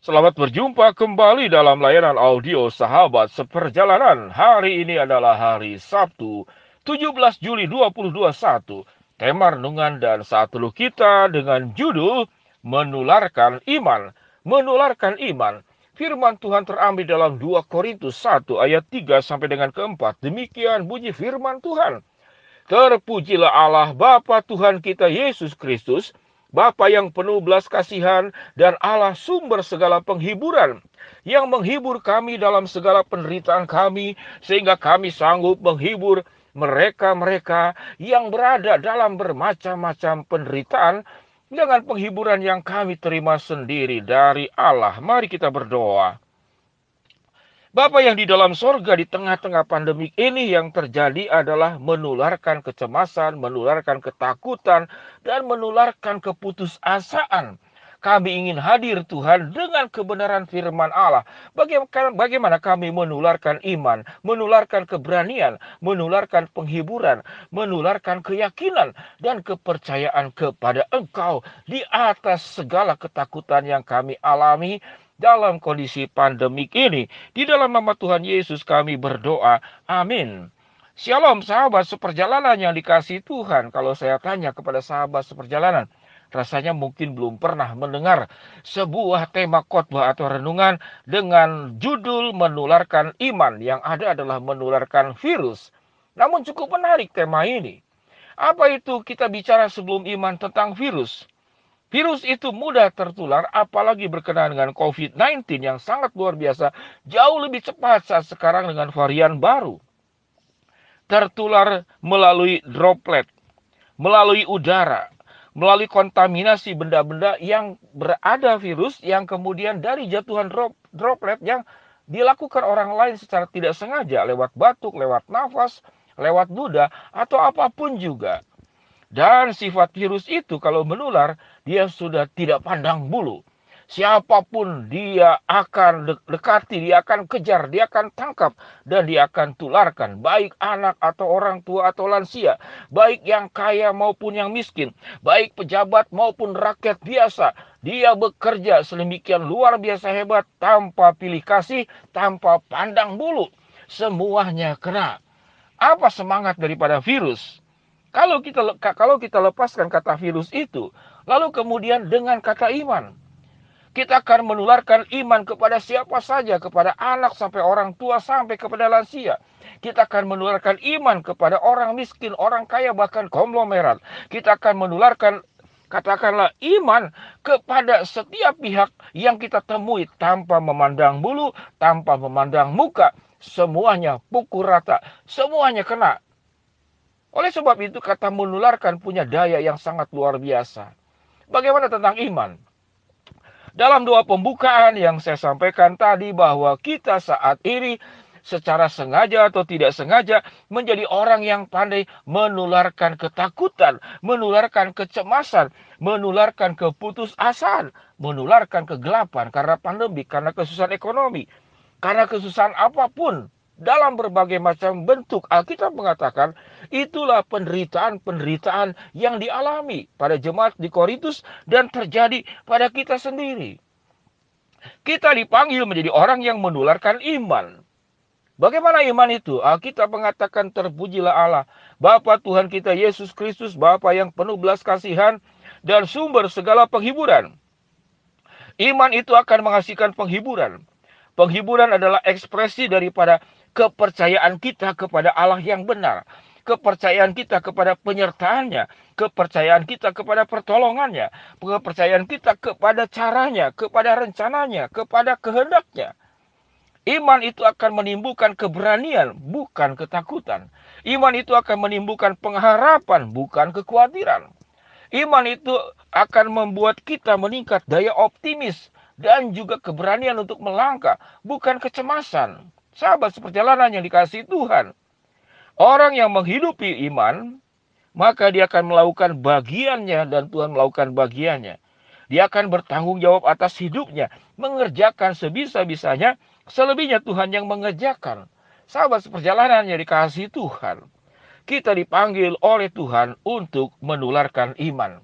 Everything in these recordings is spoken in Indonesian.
Selamat berjumpa kembali dalam layanan audio Sahabat Seperjalanan. Hari ini adalah hari Sabtu, 17 Juli 2021. Tema renungan dan saat kita dengan judul Menularkan Iman. Menularkan Iman. Firman Tuhan terambil dalam 2 Korintus 1 ayat 3 sampai dengan keempat. Demikian bunyi firman Tuhan. Terpujilah Allah Bapa Tuhan kita Yesus Kristus Bapa yang penuh belas kasihan dan Allah sumber segala penghiburan yang menghibur kami dalam segala penderitaan kami sehingga kami sanggup menghibur mereka-mereka yang berada dalam bermacam-macam penderitaan dengan penghiburan yang kami terima sendiri dari Allah. Mari kita berdoa. Bapa yang di dalam sorga di tengah-tengah pandemik ini yang terjadi adalah menularkan kecemasan, menularkan ketakutan, dan menularkan keputusasaan. Kami ingin hadir Tuhan dengan kebenaran firman Allah. bagaimana kami menularkan iman, menularkan keberanian, menularkan penghiburan, menularkan keyakinan dan kepercayaan kepada Engkau di atas segala ketakutan yang kami alami dalam kondisi pandemik ini. Di dalam nama Tuhan Yesus kami berdoa. Amin. Shalom sahabat seperjalanan yang dikasih Tuhan. Kalau saya tanya kepada sahabat seperjalanan, rasanya mungkin belum pernah mendengar sebuah tema khotbah atau renungan dengan judul menularkan iman yang ada adalah menularkan virus. Namun cukup menarik tema ini. Apa itu kita bicara sebelum iman tentang virus? Virus itu mudah tertular apalagi berkenaan dengan COVID-19 yang sangat luar biasa jauh lebih cepat saat sekarang dengan varian baru. Tertular melalui droplet, melalui udara, melalui kontaminasi benda-benda yang berada virus yang kemudian dari jatuhan drop, droplet yang dilakukan orang lain secara tidak sengaja lewat batuk, lewat nafas, lewat ludah atau apapun juga. Dan sifat virus itu kalau menular, dia sudah tidak pandang bulu. Siapapun dia akan dekati, dia akan kejar, dia akan tangkap, dan dia akan tularkan. Baik anak atau orang tua atau lansia, baik yang kaya maupun yang miskin, baik pejabat maupun rakyat biasa. Dia bekerja sedemikian luar biasa hebat tanpa pilih kasih, tanpa pandang bulu. Semuanya kena. Apa semangat daripada virus? Kalau kita kalau kita lepaskan kata virus itu, lalu kemudian dengan kata iman, kita akan menularkan iman kepada siapa saja, kepada anak sampai orang tua sampai kepada lansia. Kita akan menularkan iman kepada orang miskin, orang kaya bahkan konglomerat. Kita akan menularkan katakanlah iman kepada setiap pihak yang kita temui tanpa memandang bulu, tanpa memandang muka, semuanya pukul rata, semuanya kena oleh sebab itu kata menularkan punya daya yang sangat luar biasa. Bagaimana tentang iman? Dalam dua pembukaan yang saya sampaikan tadi bahwa kita saat ini secara sengaja atau tidak sengaja menjadi orang yang pandai menularkan ketakutan, menularkan kecemasan, menularkan keputus keputusasaan, menularkan kegelapan karena pandemi, karena kesusahan ekonomi, karena kesusahan apapun dalam berbagai macam bentuk. Alkitab mengatakan itulah penderitaan-penderitaan yang dialami pada jemaat di Korintus dan terjadi pada kita sendiri. Kita dipanggil menjadi orang yang menularkan iman. Bagaimana iman itu? Alkitab mengatakan terpujilah Allah, Bapa Tuhan kita Yesus Kristus, Bapa yang penuh belas kasihan dan sumber segala penghiburan. Iman itu akan menghasilkan penghiburan. Penghiburan adalah ekspresi daripada kepercayaan kita kepada Allah yang benar, kepercayaan kita kepada penyertaannya, kepercayaan kita kepada pertolongannya, kepercayaan kita kepada caranya, kepada rencananya, kepada kehendaknya. Iman itu akan menimbulkan keberanian, bukan ketakutan. Iman itu akan menimbulkan pengharapan, bukan kekhawatiran. Iman itu akan membuat kita meningkat daya optimis dan juga keberanian untuk melangkah, bukan kecemasan sahabat seperjalanan yang dikasih Tuhan. Orang yang menghidupi iman, maka dia akan melakukan bagiannya dan Tuhan melakukan bagiannya. Dia akan bertanggung jawab atas hidupnya, mengerjakan sebisa-bisanya, selebihnya Tuhan yang mengerjakan. Sahabat seperjalanan yang dikasih Tuhan. Kita dipanggil oleh Tuhan untuk menularkan iman.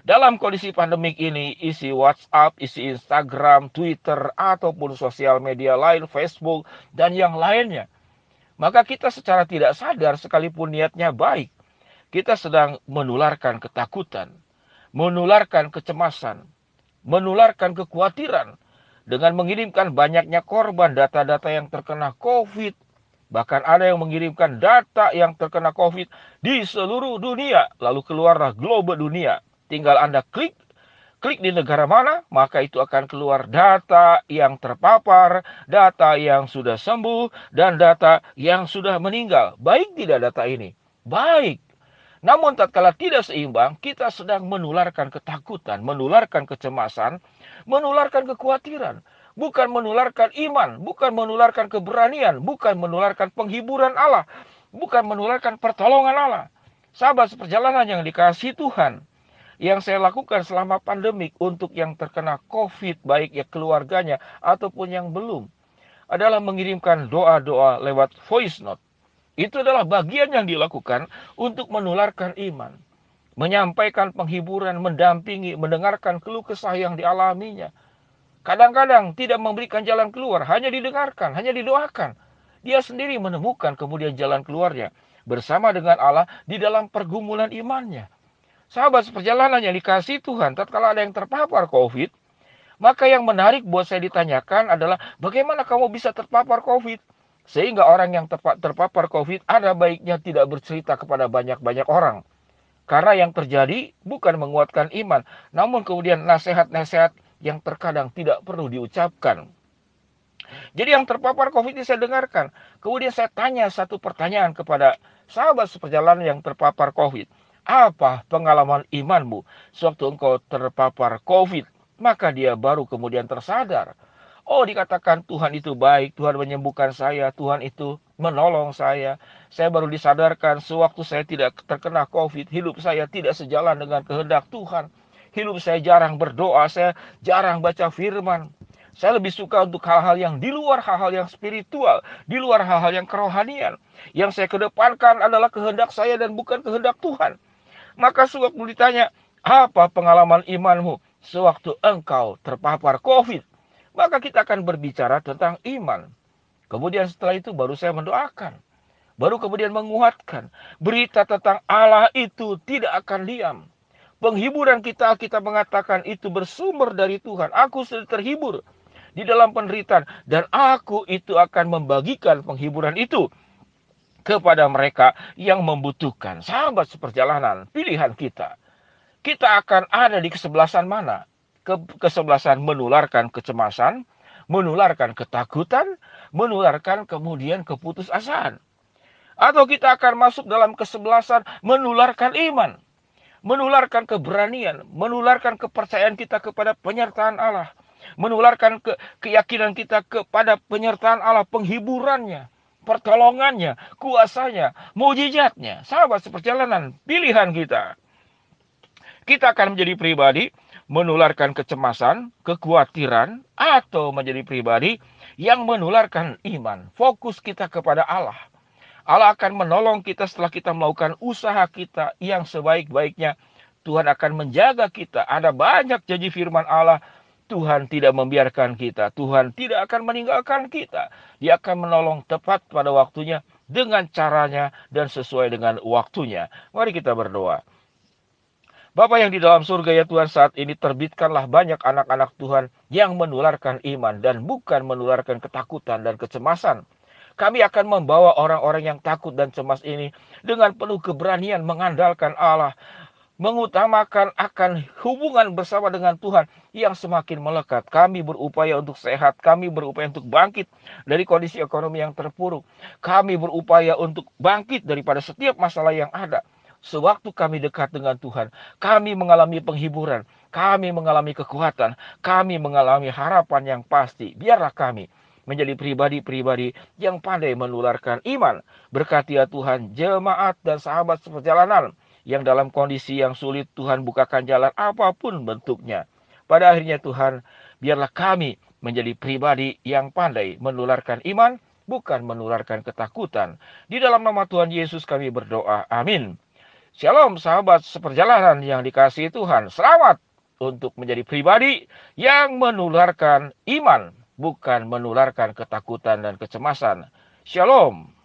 Dalam kondisi pandemik ini, isi WhatsApp, isi Instagram, Twitter, ataupun sosial media lain, Facebook, dan yang lainnya. Maka kita secara tidak sadar sekalipun niatnya baik, kita sedang menularkan ketakutan, menularkan kecemasan, menularkan kekhawatiran dengan mengirimkan banyaknya korban data-data yang terkena COVID. Bahkan ada yang mengirimkan data yang terkena COVID di seluruh dunia, lalu keluarlah global dunia. Tinggal Anda klik klik di negara mana, maka itu akan keluar data yang terpapar, data yang sudah sembuh, dan data yang sudah meninggal. Baik tidak data ini? Baik. Namun tatkala tidak seimbang, kita sedang menularkan ketakutan, menularkan kecemasan, menularkan kekhawatiran, bukan menularkan iman, bukan menularkan keberanian, bukan menularkan penghiburan Allah, bukan menularkan pertolongan Allah. Sahabat seperjalanan yang dikasih Tuhan, yang saya lakukan selama pandemik untuk yang terkena COVID, baik ya keluarganya ataupun yang belum, adalah mengirimkan doa-doa lewat voice note. Itu adalah bagian yang dilakukan untuk menularkan iman, menyampaikan penghiburan, mendampingi, mendengarkan keluh kesah yang dialaminya. Kadang-kadang tidak memberikan jalan keluar, hanya didengarkan, hanya didoakan. Dia sendiri menemukan kemudian jalan keluarnya bersama dengan Allah di dalam pergumulan imannya. Sahabat seperjalanan yang dikasih Tuhan, tatkala ada yang terpapar COVID, maka yang menarik buat saya ditanyakan adalah bagaimana kamu bisa terpapar COVID? Sehingga orang yang terpapar COVID ada baiknya tidak bercerita kepada banyak-banyak orang. Karena yang terjadi bukan menguatkan iman, namun kemudian nasihat-nasihat yang terkadang tidak perlu diucapkan. Jadi yang terpapar COVID ini saya dengarkan. Kemudian saya tanya satu pertanyaan kepada sahabat seperjalanan yang terpapar COVID apa pengalaman imanmu sewaktu engkau terpapar COVID, maka dia baru kemudian tersadar. Oh, dikatakan Tuhan itu baik, Tuhan menyembuhkan saya, Tuhan itu menolong saya. Saya baru disadarkan sewaktu saya tidak terkena COVID, hidup saya tidak sejalan dengan kehendak Tuhan. Hidup saya jarang berdoa, saya jarang baca firman. Saya lebih suka untuk hal-hal yang di luar hal-hal yang spiritual, di luar hal-hal yang kerohanian. Yang saya kedepankan adalah kehendak saya dan bukan kehendak Tuhan. Maka sewaktu ditanya, apa pengalaman imanmu sewaktu engkau terpapar COVID? Maka kita akan berbicara tentang iman. Kemudian setelah itu baru saya mendoakan. Baru kemudian menguatkan. Berita tentang Allah itu tidak akan diam. Penghiburan kita, kita mengatakan itu bersumber dari Tuhan. Aku sudah terhibur di dalam penderitaan dan aku itu akan membagikan penghiburan itu kepada mereka yang membutuhkan. Sahabat seperjalanan, pilihan kita. Kita akan ada di kesebelasan mana? Ke kesebelasan menularkan kecemasan, menularkan ketakutan, menularkan kemudian keputusasaan. Atau kita akan masuk dalam kesebelasan menularkan iman, menularkan keberanian, menularkan kepercayaan kita kepada penyertaan Allah, menularkan ke keyakinan kita kepada penyertaan Allah, penghiburannya, pertolongannya, kuasanya, mujizatnya. Sahabat seperjalanan, pilihan kita. Kita akan menjadi pribadi menularkan kecemasan, kekhawatiran, atau menjadi pribadi yang menularkan iman. Fokus kita kepada Allah. Allah akan menolong kita setelah kita melakukan usaha kita yang sebaik-baiknya. Tuhan akan menjaga kita. Ada banyak janji firman Allah Tuhan tidak membiarkan kita. Tuhan tidak akan meninggalkan kita. Dia akan menolong tepat pada waktunya dengan caranya dan sesuai dengan waktunya. Mari kita berdoa. Bapak yang di dalam surga ya Tuhan saat ini terbitkanlah banyak anak-anak Tuhan yang menularkan iman dan bukan menularkan ketakutan dan kecemasan. Kami akan membawa orang-orang yang takut dan cemas ini dengan penuh keberanian mengandalkan Allah mengutamakan akan hubungan bersama dengan Tuhan yang semakin melekat. Kami berupaya untuk sehat, kami berupaya untuk bangkit dari kondisi ekonomi yang terpuruk. Kami berupaya untuk bangkit daripada setiap masalah yang ada. Sewaktu kami dekat dengan Tuhan, kami mengalami penghiburan, kami mengalami kekuatan, kami mengalami harapan yang pasti. Biarlah kami menjadi pribadi-pribadi yang pandai menularkan iman. Berkati ya Tuhan, jemaat dan sahabat seperjalanan yang dalam kondisi yang sulit Tuhan bukakan jalan apapun bentuknya. Pada akhirnya Tuhan, biarlah kami menjadi pribadi yang pandai menularkan iman, bukan menularkan ketakutan. Di dalam nama Tuhan Yesus kami berdoa. Amin. Shalom sahabat seperjalanan yang dikasihi Tuhan. Selamat untuk menjadi pribadi yang menularkan iman, bukan menularkan ketakutan dan kecemasan. Shalom.